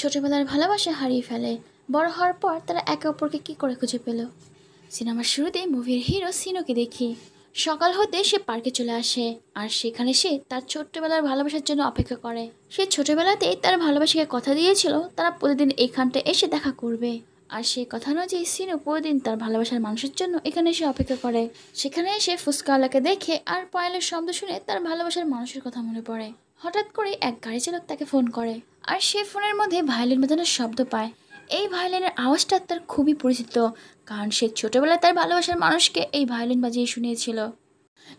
ছোটবেলার ভালোবাসা হারিয়ে ফেলে বড় হওয়ার পর তারা একে অপরকে কী করে খুঁজে পেল সিনেমার শুরুতে মুভির হিরো সিনোকে দেখি সকাল হতে সে পার্কে চলে আসে আর সেখানে সে তার ছোট্টবেলার ভালোবাসার জন্য অপেক্ষা করে সে ছোটবেলাতেই তার ভালোবাসাকে কথা দিয়েছিল তারা প্রতিদিন এখানটা এসে দেখা করবে আর সে কথা অনুযায়ী সিনু প্রতিদিন তার ভালোবাসার মানুষের জন্য এখানে এসে অপেক্ষা করে সেখানে এসে ফুসকাওয়ালাকে দেখে আর পয়ালের শব্দ শুনে তার ভালোবাসার মানুষের কথা মনে পড়ে হঠাৎ করে এক গাড়ি চালক তাকে ফোন করে আর সে ফোনের মধ্যে ভায়োলিন বাজানোর শব্দ পায় এই ভায়োলিনের আওয়াজটা তার খুবই পরিচিত কারণ সে ছোটোবেলায় তার ভালোবাসার মানুষকে এই ভায়োলিন বাজিয়ে শুনিয়েছিল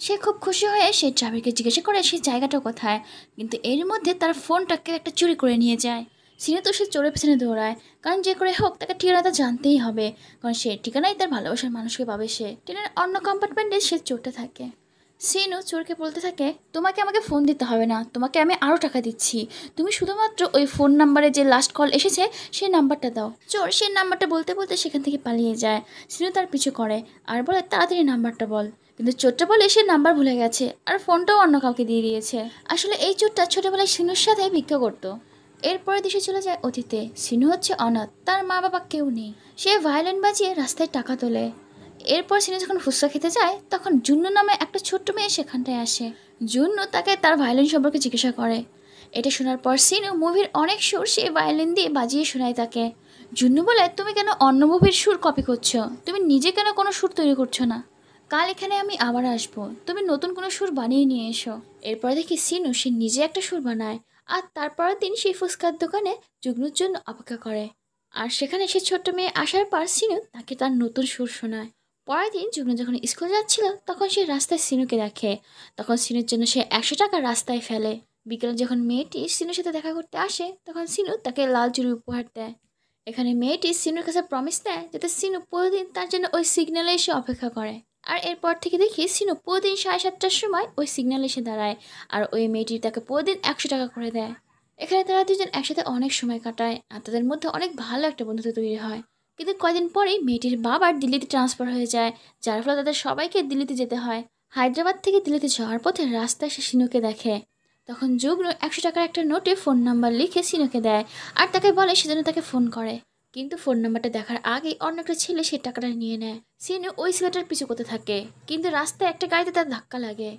সে খুব খুশি হয়ে সে ড্রাইভারকে জিজ্ঞাসা করে সেই জায়গাটা কোথায় কিন্তু এর মধ্যে তার ফোনটাকে একটা চুরি করে নিয়ে যায় সিনে তো সে চোরের পিছনে দৌড়ায় কারণ যে করে হোক তাকে ঠিকানাটা জানতেই হবে কারণ সে ঠিকানায় তার ভালোবাসার মানুষকে পাবে সে ট্রেনের অন্য কম্পার্টমেন্টে সে চোরটা থাকে সিনু চোরকে বলতে থাকে তোমাকে আমাকে ফোন দিতে হবে না তোমাকে আমি আরও টাকা দিচ্ছি তুমি শুধুমাত্র ওই ফোন নাম্বারে যে লাস্ট কল এসেছে সেই নাম্বারটা দাও চোর সেই নাম্বারটা বলতে বলতে সেখান থেকে পালিয়ে যায় সিনু তার পিছু করে আর বলে তাড়াতাড়ি নাম্বারটা বল কিন্তু চোরটা বলে সে নাম্বার ভুলে গেছে আর ফোনটাও অন্য কাউকে দিয়ে দিয়েছে আসলে এই চোরটা ছোটোবেলায় সিনুর সাথে ভিক্ষা করতো এরপরে দেশে চলে যায় অতীতে সিনু হচ্ছে অনাথ তার মা বাবা কেউ নেই সে ভায়োলিন বাজিয়ে রাস্তায় টাকা তোলে এরপর সিনু যখন ফুচকা খেতে যায় তখন জুন্নু নামে একটা ছোট্ট মেয়ে সেখানটায় আসে জুন্নু তাকে তার ভায়োলিন সম্পর্কে জিজ্ঞাসা করে এটা শোনার পর সিনু মুভির অনেক সুর সে ভায়োলিন দিয়ে বাজিয়ে শোনায় তাকে জুন্নু বলে তুমি কেন অন্য মুভির সুর কপি করছো তুমি নিজে কেন কোনো সুর তৈরি করছো না কাল এখানে আমি আবার আসবো তুমি নতুন কোনো সুর বানিয়ে নিয়ে এসো এরপর দেখি সিনু সে নিজে একটা সুর বানায় আর তারপর দিন সেই ফুচকার দোকানে জুগ্নুর জন্য অপেক্ষা করে আর সেখানে সে ছোট্ট মেয়ে আসার পর সিনু তাকে তার নতুন সুর শোনায় পরের দিন যুগ্ন যখন স্কুল যাচ্ছিল তখন সে রাস্তায় সিনুকে দেখে তখন সিনুর জন্য সে একশো টাকা রাস্তায় ফেলে বিকেলে যখন মেয়েটি সিনুর সাথে দেখা করতে আসে তখন সিনু তাকে লাল চুরি উপহার দেয় এখানে মেয়েটি সিনুর কাছে প্রমিস দেয় যাতে সিনু প্রতিদিন তার জন্য ওই সিগন্যালে এসে অপেক্ষা করে আর এরপর থেকে দেখি সিনু প্রতিদিন সাড়ে সাতটার সময় ওই সিগন্যালে এসে দাঁড়ায় আর ওই মেয়েটি তাকে প্রতিদিন একশো টাকা করে দেয় এখানে তারা দুজন একসাথে অনেক সময় কাটায় আর তাদের মধ্যে অনেক ভালো একটা বন্ধুত্ব তৈরি হয় কিন্তু কয়দিন পরেই মেয়েটির বাবার দিল্লিতে ট্রান্সফার হয়ে যায় যার ফলে তাদের সবাইকে দিল্লিতে যেতে হয় হায়দ্রাবাদ থেকে দিল্লিতে যাওয়ার পথে রাস্তায় সে সিনুকে দেখে তখন যুগ্ন একশো টাকার একটা নোটে ফোন নাম্বার লিখে সিনুকে দেয় আর তাকে বলে সেজন্য তাকে ফোন করে কিন্তু ফোন নাম্বারটা দেখার আগেই অন্য একটা ছেলে সে টাকাটা নিয়ে নেয় সিনু ওই ছেলেটার পিছু করতে থাকে কিন্তু রাস্তায় একটা গাড়িতে তার ধাক্কা লাগে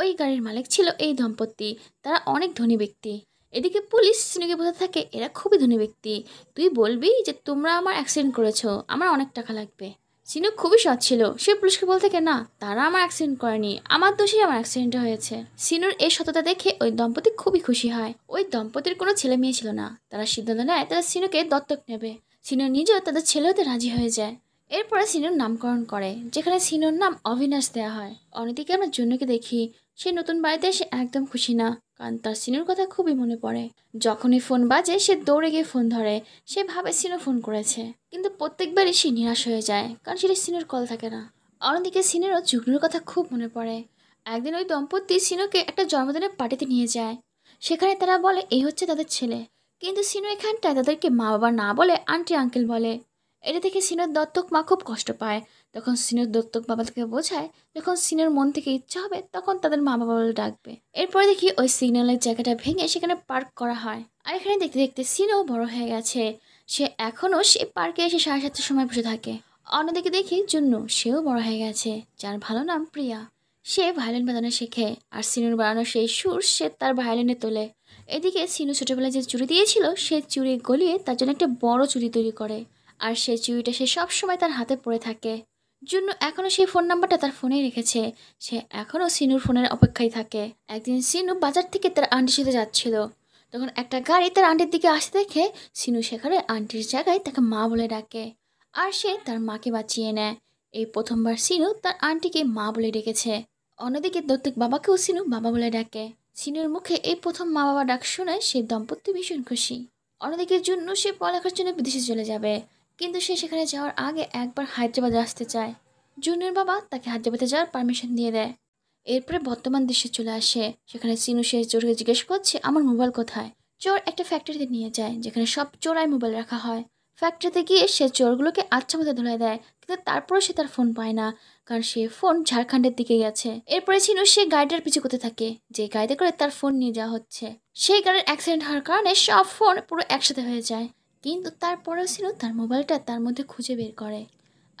ওই গাড়ির মালিক ছিল এই দম্পতি তারা অনেক ধনী ব্যক্তি এদিকে পুলিশ সুনিকে বোঝাতে থাকে এরা খুবই ধনী ব্যক্তি তুই বলবি যে তোমরা আমার অ্যাক্সিডেন্ট করেছো আমার অনেক টাকা লাগবে সিনু খুবই সৎ ছিল সে পুলিশকে বলতে থাকে না তারা আমার অ্যাক্সিডেন্ট করেনি আমার দোষেই আমার অ্যাক্সিডেন্ট হয়েছে সিনুর এই সততা দেখে ওই দম্পতি খুবই খুশি হয় ওই দম্পতির কোনো ছেলে মেয়ে ছিল না তারা সিদ্ধান্ত নেয় তারা সিনুকে দত্তক নেবে সিনু নিজেও তাদের ছেলে হতে রাজি হয়ে যায় এরপরে সিনুর নামকরণ করে যেখানে সিনুর নাম অবিনাশ দেওয়া হয় অনেকদিকে আমরা জুনুকে দেখি সে নতুন বাড়িতে এসে একদম খুশি না কারণ তার সিনুর কথা খুবই মনে পড়ে যখনই ফোন বাজে সে দৌড়ে গিয়ে ফোন ধরে সে ভাবে সিনু ফোন করেছে কিন্তু প্রত্যেকবারই সে নিরাশ হয়ে যায় কারণ সেটা সিনুর কল থাকে না অন্যদিকে সিনুরও জুগনুর কথা খুব মনে পড়ে একদিন ওই দম্পতি সিনুকে একটা জন্মদিনের পার্টিতে নিয়ে যায় সেখানে তারা বলে এই হচ্ছে তাদের ছেলে কিন্তু সিনু এখানটায় তাদেরকে মা বাবা না বলে আন্টি আঙ্কেল বলে এটা থেকে সিনুর দত্তক মা খুব কষ্ট পায় তখন সিনুর দত্তক বাবা বোঝায় যখন সিনুর মন থেকে ইচ্ছা হবে তখন তাদের মা বাবা ডাকবে এরপরে দেখি ওই সিগন্যালের জায়গাটা ভেঙে সেখানে পার্ক করা হয় আর এখানে দেখতে দেখতে সিনেও বড় হয়ে গেছে সে এখনও সে পার্কে এসে সাড়ে সাতটার সময় বসে থাকে অন্যদিকে দেখি জুন্নু সেও বড় হয়ে গেছে যার ভালো নাম প্রিয়া সে ভায়োলিন বাজানো শেখে আর সিনুর বানানো সেই সুর সে তার ভায়োলিনে তোলে এদিকে সিনু ছোটোবেলায় যে চুরি দিয়েছিল সে চুরি গলিয়ে তার জন্য একটা বড় চুরি তৈরি করে আর সে চুরিটা সে সবসময় তার হাতে পড়ে থাকে জন্য এখনও সেই ফোন নাম্বারটা তার ফোনেই রেখেছে সে এখনও সিনুর ফোনের অপেক্ষায় থাকে একদিন সিনু বাজার থেকে তার আন্টির সাথে যাচ্ছিল তখন একটা গাড়ি তার আন্টির দিকে আসতে দেখে সিনু সেখানে আন্টির জায়গায় তাকে মা বলে ডাকে আর সে তার মাকে বাঁচিয়ে নেয় এই প্রথমবার সিনু তার আন্টিকে মা বলে ডেকেছে অন্যদিকে দত্তিক বাবাকেও সিনু বাবা বলে ডাকে সিনুর মুখে এই প্রথম মা বাবা ডাক শোনায় সে দম্পতি ভীষণ খুশি অন্যদিকে জন্য সে পড়ালেখার জন্য বিদেশে চলে যাবে কিন্তু সে সেখানে যাওয়ার আগে একবার হায়দ্রাবাদে আসতে চায় জুনের বাবা তাকে হায়দ্রাবাদে যাওয়ার পারমিশন দিয়ে দেয় এরপরে বর্তমান দেশে চলে আসে সেখানে চিনু সে চোরকে জিজ্ঞেস করছে আমার মোবাইল কোথায় চোর একটা ফ্যাক্টরিতে নিয়ে যায় যেখানে সব চোরাই মোবাইল রাখা হয় ফ্যাক্টরিতে গিয়ে সে চোরগুলোকে আচ্ছা মতো ধরে দেয় কিন্তু তারপরেও সে তার ফোন পায় না কারণ সে ফোন ঝাড়খণ্ডের দিকে গেছে এরপরে সিনু সে গাড়িটার পিছু করতে থাকে যে গাড়িতে করে তার ফোন নিয়ে যাওয়া হচ্ছে সেই গাড়ির অ্যাক্সিডেন্ট হওয়ার কারণে সব ফোন পুরো একসাথে হয়ে যায় কিন্তু তারপরেও সিনু তার মোবাইলটা তার মধ্যে খুঁজে বের করে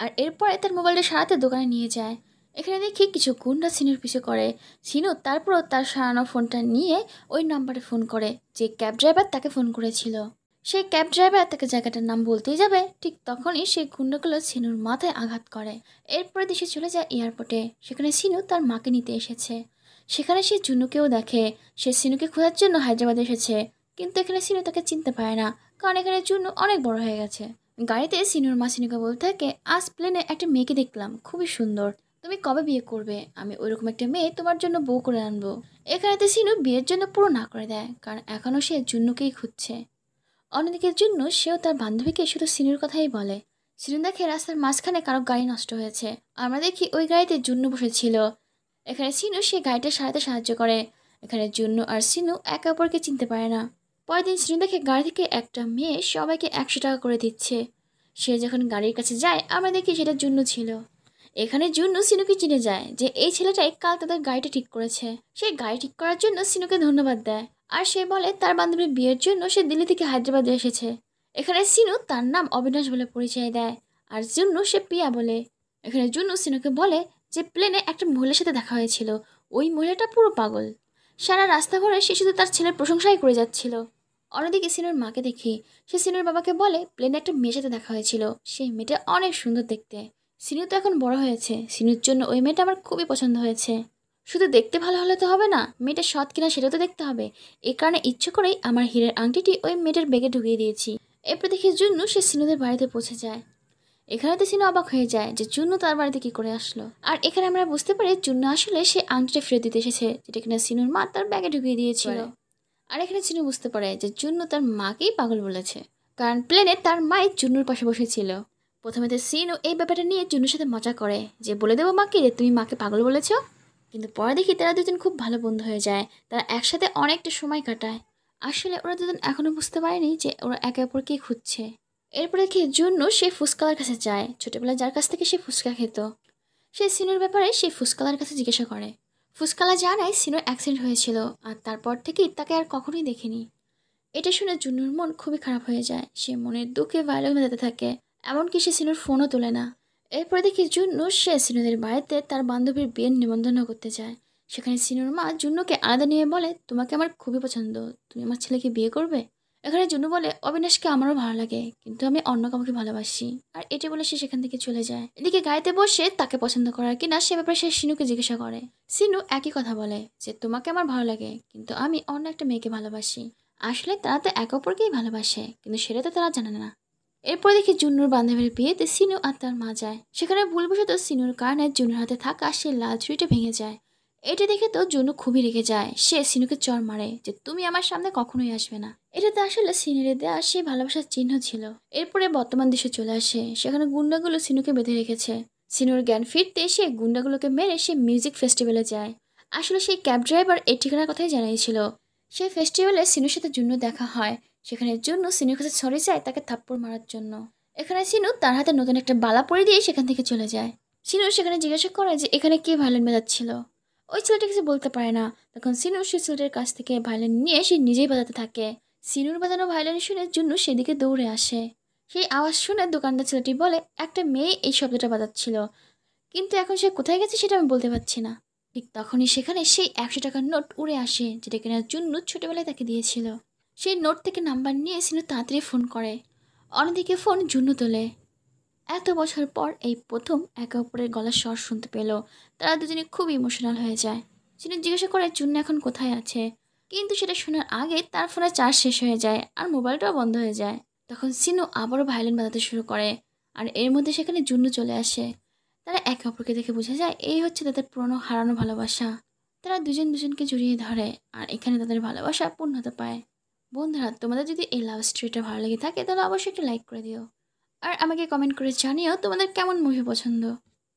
আর এরপরে তার মোবাইলটা সারাতে দোকানে নিয়ে যায় এখানে দেখি কিছু গুন্ডা সিনুর পিছু করে সিনু তারপরও তার সারানো ফোনটা নিয়ে ওই নাম্বারে ফোন করে যে ক্যাব ড্রাইভার তাকে ফোন করেছিল সেই ক্যাব ড্রাইভার তাকে জায়গাটার নাম বলতেই যাবে ঠিক তখনই সেই গুন্ডাগুলো সিনুর মাথায় আঘাত করে এরপরে দেশে চলে যায় এয়ারপোর্টে সেখানে সিনু তার মাকে নিতে এসেছে সেখানে সে জুনুকেও দেখে সে সিনুকে খোঁজার জন্য হায়দ্রাবাদ এসেছে কিন্তু এখানে সিনু তাকে চিনতে পারে না কারণ এখানে চুনু অনেক বড় হয়ে গেছে গাড়িতে সিনিয়র মাসিনুকে বলতে থাকে আজ প্লেনে একটা মেয়েকে দেখলাম খুবই সুন্দর তুমি কবে বিয়ে করবে আমি ওইরকম একটা মেয়ে তোমার জন্য বউ করে আনবো এখানেতে সিনু বিয়ের জন্য পুরো না করে দেয় কারণ এখনও সে জুন্নুকেই খুঁজছে অন্যদিকের জন্য সেও তার বান্ধবীকে শুধু সিনুর কথাই বলে সিনু দেখে রাস্তার মাঝখানে কারো গাড়ি নষ্ট হয়েছে আমরা দেখি ওই গাড়িতে জুন্নু বসেছিল এখানে সিনু সে গাড়িটা সারাতে সাহায্য করে এখানে জুন্নু আর সিনু একে অপরকে চিনতে পারে না পরের দিন শ্রী দেখে গাড়ি থেকে একটা মেয়ে সবাইকে একশো টাকা করে দিচ্ছে সে যখন গাড়ির কাছে যায় আমরা দেখি সেটা জুন্নু ছিল এখানে জুন্নু সিনুকে চিনে যায় যে এই ছেলেটাই কাল তাদের গাড়িটা ঠিক করেছে সে গাড়ি ঠিক করার জন্য সিনুকে ধন্যবাদ দেয় আর সে বলে তার বান্ধবীর বিয়ের জন্য সে দিল্লি থেকে হায়দ্রাবাদে এসেছে এখানে সিনু তার নাম অবিনাশ বলে পরিচয় দেয় আর জুন্নু সে পিয়া বলে এখানে জুন্নু সিনুকে বলে যে প্লেনে একটা মহিলার সাথে দেখা হয়েছিল ওই মহিলাটা পুরো পাগল সারা রাস্তা ভরে সে শুধু তার ছেলের প্রশংসাই করে যাচ্ছিল অন্যদিকে সিনুর মাকে দেখি সে সিনুর বাবাকে বলে প্লেনে একটা মেয়ের সাথে দেখা হয়েছিল সেই মেয়েটা অনেক সুন্দর দেখতে সিনু তো এখন বড় হয়েছে সিনুর জন্য ওই মেয়েটা আমার খুবই পছন্দ হয়েছে শুধু দেখতে ভালো হলে তো হবে না মেয়েটা সৎ কিনা সেটা তো দেখতে হবে এ কারণে ইচ্ছে করেই আমার হীরের আংটিটি ওই মেয়েটার ব্যাগে ঢুকিয়ে দিয়েছি এরপর দেখি জুন্নু সে সিনুদের বাড়িতে পৌঁছে যায় এখানে তো সিনু অবাক হয়ে যায় যে জুন্নু তার বাড়িতে কি করে আসলো আর এখানে আমরা বুঝতে পারি জুন্নু আসলে সে আংটিটা ফেরত দিতে এসেছে যেটা কিনা সিনুর মা তার ব্যাগে ঢুকিয়ে দিয়েছিল আর এখানে চিনু বুঝতে পারে যে জুন্নু তার মাকেই পাগল বলেছে কারণ প্লেনে তার মাই জুন্নুর পাশে বসেছিল প্রথমে তো সিনু এই ব্যাপারটা নিয়ে জুন্নুর সাথে মজা করে যে বলে দেবো মাকে যে তুমি মাকে পাগল বলেছ কিন্তু পরে দেখি তারা দুজন খুব ভালো বন্ধু হয়ে যায় তারা একসাথে অনেকটা সময় কাটায় আসলে ওরা দুজন এখনও বুঝতে পারেনি যে ওরা একে অপরকে খুঁজছে এরপরে কি জুন্নু সে ফুসকালার কাছে যায় ছোটোবেলায় যার কাছ থেকে সে ফুসকা খেত সে সিনুর ব্যাপারে সে ফুসকালার কাছে জিজ্ঞাসা করে ফুসকালা জানায় সিনোর অ্যাক্সিডেন্ট হয়েছিল আর তারপর থেকেই তাকে আর কখনোই দেখিনি এটা শুনে জুনুর মন খুবই খারাপ হয়ে যায় সে মনের দুঃখে ভায়োলিন বাজাতে থাকে এমনকি সে সিনুর ফোনও তোলে না এরপরে দেখি জুনু সে সিনুদের বাড়িতে তার বান্ধবীর বিয়ের নিমন্ত্রণ করতে যায় সেখানে সিনুর মা জুনুকে আলাদা নিয়ে বলে তোমাকে আমার খুবই পছন্দ তুমি আমার ছেলেকে বিয়ে করবে এখানে জুনু বলে অবিনাশকে আমারও ভালো লাগে কিন্তু আমি অন্য কাউকে ভালোবাসি আর এটি বলে সে সেখান থেকে চলে যায় এদিকে গাড়িতে বসে তাকে পছন্দ করার কিনা সে ব্যাপারে সে সিনুকে জিজ্ঞাসা করে সিনু একই কথা বলে যে তোমাকে আমার ভালো লাগে কিন্তু আমি অন্য একটা মেয়েকে ভালোবাসি আসলে তারা তো একে অপরকেই ভালোবাসে কিন্তু সেটা তো তারা জানে না এরপর দেখি জুনুর বান্ধবীর বিয়েতে সিনু আর তার মা যায় সেখানে ভুলবশত সিনুর কারণে জুনুর হাতে থাকা সেই লাল ছুরিটা ভেঙে যায় এটা দেখে তো জুনু খুবই রেগে যায় সে সিনুকে চর মারে যে তুমি আমার সামনে কখনোই আসবে না এটাতে আসলে সিনের দেওয়া সেই ভালোবাসার চিহ্ন ছিল এরপরে বর্তমান দেশে চলে আসে সেখানে গুন্ডাগুলো সিনুকে বেঁধে রেখেছে সিনুর জ্ঞান ফিরতে সে গুন্ডাগুলোকে মেরে সে মিউজিক ফেস্টিভ্যালে যায় আসলে সেই ক্যাব ড্রাইভার এই ঠিকানার কথাই জানিয়েছিল সেই ফেস্টিভ্যালে সিনুর সাথে জুনু দেখা হয় সেখানে জুনু সিনুর কাছে সরে যায় তাকে থাপ্পড় মারার জন্য এখানে সিনু তার হাতে নতুন একটা বালা পরে দিয়ে সেখান থেকে চলে যায় সিনু সেখানে জিজ্ঞাসা করে যে এখানে কে ভায়োলিন বাজাচ্ছিল ওই ছেলেটা কিছু বলতে পারে না তখন সিনুর সে ছেলেটার কাছ থেকে ভায়োলিন নিয়ে সে নিজেই বাজাতে থাকে সিনুর বাজানো ভায়োলিন শুনে জন্য সেদিকে দৌড়ে আসে সেই আওয়াজ শুনে দোকানদার ছেলেটি বলে একটা মেয়ে এই শব্দটা বাজাচ্ছিল কিন্তু এখন সে কোথায় গেছে সেটা আমি বলতে পারছি না ঠিক তখনই সেখানে সেই একশো টাকার নোট উড়ে আসে যেটা কেনার জন্য ছোটোবেলায় তাকে দিয়েছিল সেই নোট থেকে নাম্বার নিয়ে সিনু তাড়াতাড়ি ফোন করে অন্যদিকে ফোন জুন্নু তোলে এত বছর পর এই প্রথম একে অপরের গলার স্বর শুনতে পেল তারা দুজনে খুব ইমোশনাল হয়ে যায় চিনু জিজ্ঞাসা করে চুন্না এখন কোথায় আছে কিন্তু সেটা শোনার আগে তার ফোনে চার্জ শেষ হয়ে যায় আর মোবাইলটাও বন্ধ হয়ে যায় তখন সিনু আবারও ভায়োলিন বাজাতে শুরু করে আর এর মধ্যে সেখানে জুন্নু চলে আসে তারা একে অপরকে দেখে বোঝা যায় এই হচ্ছে তাদের পুরনো হারানো ভালোবাসা তারা দুজন দুজনকে জড়িয়ে ধরে আর এখানে তাদের ভালোবাসা পূর্ণতা পায় বন্ধুরা তোমাদের যদি এই লাভ স্টোরিটা ভালো লেগে থাকে তাহলে অবশ্যই একটু লাইক করে দিও আর আমাকে কমেন্ট করে জানিও তোমাদের কেমন মুভি পছন্দ